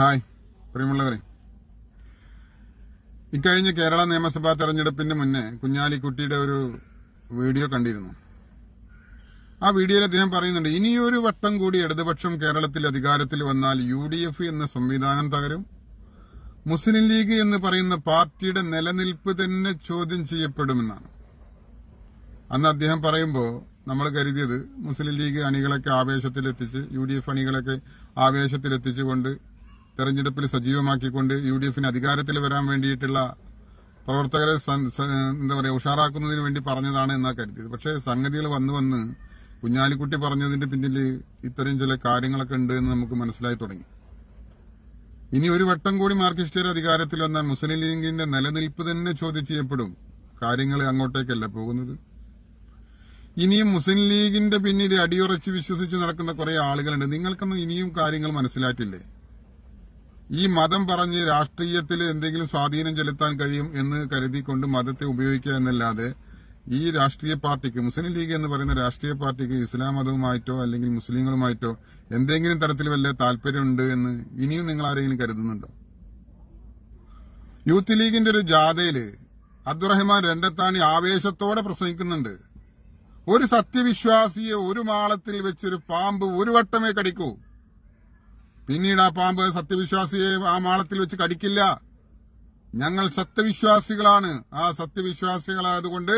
hi പ്രിയമുള്ളവരെ ഇക്കഴിഞ്ഞ കേരള നിയമസഭാ തെരഞ്ഞെടുപ്പിന് മുന്നേ കുഞ്ഞാലിക്കുട്ടിയുടെ ഒരു വീഡിയോ കണ്ടിരുന്നു ആ വീഡിയോയിൽ അദ്ദേഹം പറയുന്നുണ്ട് ഇനിയൊരു വട്ടം കൂടി ഇടതുപക്ഷം കേരളത്തിൽ അധികാരത്തിൽ വന്നാൽ യു എന്ന സംവിധാനം തകരും മുസ്ലിം ലീഗ് എന്ന് പറയുന്ന പാർട്ടിയുടെ നിലനിൽപ്പ് തന്നെ ചോദ്യം ചെയ്യപ്പെടുമെന്നാണ് അന്ന് അദ്ദേഹം പറയുമ്പോൾ നമ്മൾ കരുതിയത് മുസ്ലിം ലീഗ് അണികളൊക്കെ ആവേശത്തിലെത്തിച്ച് യു ഡി എഫ് അണികളൊക്കെ ആവേശത്തിലെത്തിച്ചുകൊണ്ട് തെരഞ്ഞെടുപ്പിൽ സജീവമാക്കിക്കൊണ്ട് യു ഡി എഫിന് അധികാരത്തിൽ വരാൻ വേണ്ടിയിട്ടുള്ള പ്രവർത്തകരെ എന്താ പറയുക ഉഷാറാക്കുന്നതിന് വേണ്ടി പറഞ്ഞതാണ് എന്നാ കരുതിയത് പക്ഷേ സംഗതികൾ വന്നു വന്ന് കുഞ്ഞാലിക്കുട്ടി പറഞ്ഞതിന്റെ പിന്നിൽ ഇത്തരം ചില കാര്യങ്ങളൊക്കെ ഉണ്ട് എന്ന് നമുക്ക് മനസ്സിലായി തുടങ്ങി ഇനി ഒരു വട്ടം കൂടി മാർക്സിസ്റ്റുകാർ അധികാരത്തിൽ വന്നാൽ മുസ്ലിം ലീഗിന്റെ നിലനിൽപ്പ് തന്നെ ചോദ്യം ചെയ്യപ്പെടും കാര്യങ്ങൾ അങ്ങോട്ടേക്കല്ല പോകുന്നത് ഇനിയും മുസ്ലിം ലീഗിന്റെ പിന്നിൽ അടിയുറച്ച് വിശ്വസിച്ച് നടക്കുന്ന കുറെ ആളുകളുണ്ട് നിങ്ങൾക്കൊന്നും ഇനിയും കാര്യങ്ങൾ മനസ്സിലാക്കില്ലേ ഈ മതം പറഞ്ഞ് രാഷ്ട്രീയത്തിൽ എന്തെങ്കിലും സ്വാധീനം ചെലുത്താൻ കഴിയും എന്ന് കരുതിക്കൊണ്ട് മതത്തെ ഉപയോഗിക്കുക എന്നല്ലാതെ ഈ രാഷ്ട്രീയ പാർട്ടിക്ക് മുസ്ലിം ലീഗ് എന്ന് പറയുന്ന രാഷ്ട്രീയ പാർട്ടിക്ക് ഇസ്ലാം മതവുമായിട്ടോ അല്ലെങ്കിൽ മുസ്ലിങ്ങളുമായിട്ടോ എന്തെങ്കിലും തരത്തിൽ വല്ല താല്പര്യമുണ്ട് എന്ന് ഇനിയും നിങ്ങൾ ആരെങ്കിലും കരുതുന്നുണ്ടോ യൂത്ത് ലീഗിന്റെ ഒരു ജാഥയില് അബ്ദുറഹ്മാൻ രണ്ടത്താണി ആവേശത്തോടെ പ്രസംഗിക്കുന്നുണ്ട് ഒരു സത്യവിശ്വാസിയെ ഒരു മാളത്തിൽ വെച്ചൊരു പാമ്പ് ഒരു വട്ടമേ കടിക്കൂ പിന്നീട് ആ പാമ്പ് സത്യവിശ്വാസിയെ ആ മാളത്തിൽ വെച്ച് കടിക്കില്ല ഞങ്ങൾ സത്യവിശ്വാസികളാണ് ആ സത്യവിശ്വാസികളായതുകൊണ്ട്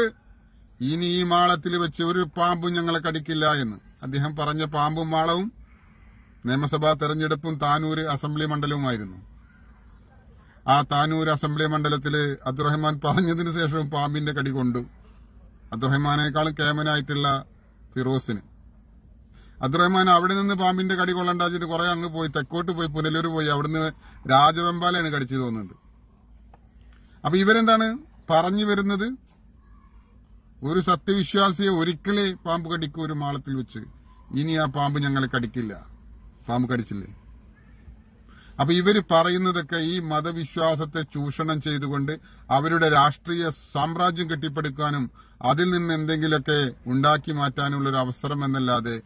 ഇനി ഈ മാളത്തിൽ വെച്ച് ഒരു പാമ്പും ഞങ്ങളെ കടിക്കില്ല എന്ന് അദ്ദേഹം പറഞ്ഞ പാമ്പും മാളവും നിയമസഭാ തെരഞ്ഞെടുപ്പും താനൂര് അസംബ്ലി മണ്ഡലവുമായിരുന്നു ആ താനൂർ അസംബ്ലി മണ്ഡലത്തില് അബ്ദുറഹ്മാൻ പറഞ്ഞതിന് ശേഷവും പാമ്പിന്റെ കടി കൊണ്ടു അബ്ദുറഹ്മാനേക്കാളും കേമനായിട്ടുള്ള ഫിറോസിന് അബ്ദുറഹ്മാൻ അവിടെ നിന്ന് പാമ്പിന്റെ കടി കൊള്ളണ്ടാച്ചിട്ട് കുറെ അങ്ങ് പോയി തെക്കോട്ട് പോയി പുനലൂർ പോയി അവിടുന്ന് രാജവെമ്പാലയാണ് കടിച്ചു തോന്നുന്നുണ്ട് അപ്പൊ ഇവരെന്താണ് പറഞ്ഞു വരുന്നത് ഒരു സത്യവിശ്വാസിയെ ഒരിക്കലേ പാമ്പ് കടിക്കും ഒരു മാളത്തിൽ വെച്ച് ഇനി ആ പാമ്പ് ഞങ്ങളെ കടിക്കില്ല പാമ്പ് കടിച്ചില്ലേ അപ്പൊ ഇവര് പറയുന്നതൊക്കെ ഈ മതവിശ്വാസത്തെ ചൂഷണം ചെയ്തുകൊണ്ട് അവരുടെ രാഷ്ട്രീയ സാമ്രാജ്യം കെട്ടിപ്പടുക്കാനും അതിൽ നിന്ന് എന്തെങ്കിലുമൊക്കെ ഉണ്ടാക്കി മാറ്റാനുള്ള ഒരു അവസരം എന്നല്ലാതെ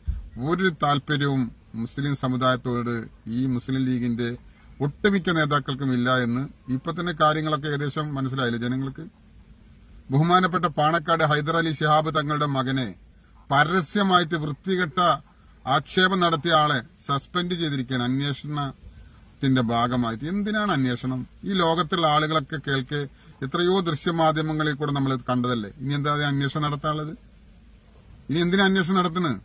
ഒരു താല്പര്യവും മുസ്ലിം സമുദായത്തോട് ഈ മുസ്ലിം ലീഗിന്റെ ഒട്ടുമിക്ക നേതാക്കൾക്കും ഇല്ല എന്ന് ഇപ്പൊ തന്നെ കാര്യങ്ങളൊക്കെ ഏകദേശം മനസ്സിലായില്ലേ ജനങ്ങൾക്ക് ബഹുമാനപ്പെട്ട പാണക്കാട് ഹൈദരലി ശിഹാബ് തങ്ങളുടെ മകനെ പരസ്യമായിട്ട് വൃത്തികെട്ട ആക്ഷേപം നടത്തിയ ആളെ സസ്പെൻഡ് ചെയ്തിരിക്കുകയാണ് അന്വേഷണത്തിന്റെ ഭാഗമായിട്ട് എന്തിനാണ് അന്വേഷണം ഈ ലോകത്തുള്ള ആളുകളൊക്കെ കേൾക്കെ എത്രയോ ദൃശ്യമാധ്യമങ്ങളിൽ കൂടെ നമ്മൾ കണ്ടതല്ലേ ഇനി എന്താ അന്വേഷണം നടത്താനുള്ളത് ഇനി എന്തിനാ അന്വേഷണം നടത്തുന്നത്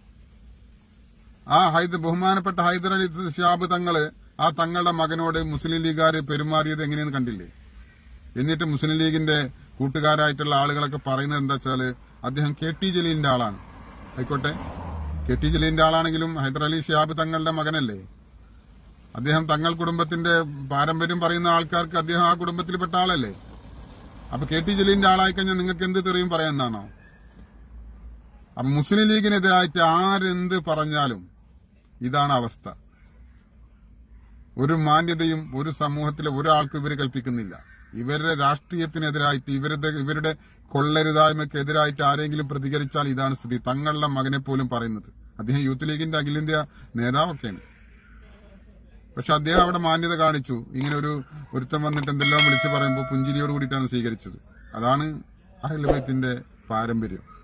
ആ ഹൈദർ ബഹുമാനപ്പെട്ട ഹൈദർ അലി ഷാബ് തങ്ങള് ആ തങ്ങളുടെ മകനോട് മുസ്ലിം ലീഗുകാർ പെരുമാറിയത് എങ്ങനെയെന്ന് കണ്ടില്ലേ എന്നിട്ട് മുസ്ലിം ലീഗിന്റെ കൂട്ടുകാരായിട്ടുള്ള ആളുകളൊക്കെ പറയുന്നത് എന്താ വെച്ചാല് അദ്ദേഹം കെ ടി ജലീലിന്റെ ആളാണ് ആയിക്കോട്ടെ കെ ടി ജലീലിന്റെ ആളാണെങ്കിലും ഹൈദർ അലി ഷിയാബ് തങ്ങളുടെ മകനല്ലേ അദ്ദേഹം തങ്ങൾ കുടുംബത്തിന്റെ പാരമ്പര്യം പറയുന്ന ആൾക്കാർക്ക് അദ്ദേഹം ആ കുടുംബത്തിൽപ്പെട്ട ആളല്ലേ അപ്പൊ കെ ടി ജലീലിന്റെ ആളായി കഴിഞ്ഞാൽ നിങ്ങൾക്ക് എന്ത് തെറിയും പറയാന്നാണോ അപ്പൊ മുസ്ലിം ലീഗിനെതിരായിട്ട് ആരെന്ത് പറഞ്ഞാലും ഇതാണ് അവസ്ഥ ഒരു മാന്യതയും ഒരു സമൂഹത്തിലെ ഒരാൾക്ക് ഇവർ കൽപ്പിക്കുന്നില്ല ഇവരുടെ രാഷ്ട്രീയത്തിനെതിരായിട്ട് ഇവരുടെ ഇവരുടെ കൊള്ളരുതായ്മക്കെതിരായിട്ട് ആരെങ്കിലും പ്രതികരിച്ചാൽ ഇതാണ് സ്ഥിതി തങ്ങളുടെ മകനെ പോലും പറയുന്നത് അദ്ദേഹം യൂത്ത് ലീഗിന്റെ അഖിലേന്ത്യാ നേതാവൊക്കെയാണ് പക്ഷെ അദ്ദേഹം അവിടെ മാന്യത കാണിച്ചു ഇങ്ങനെ ഒരു ഒരുത്തം വന്നിട്ട് എന്തെല്ലാം വിളിച്ചു പറയുമ്പോൾ പുഞ്ചിരിയോട് കൂടിയിട്ടാണ് സ്വീകരിച്ചത് അതാണ് അഹ്ലബൈത്തിന്റെ പാരമ്പര്യം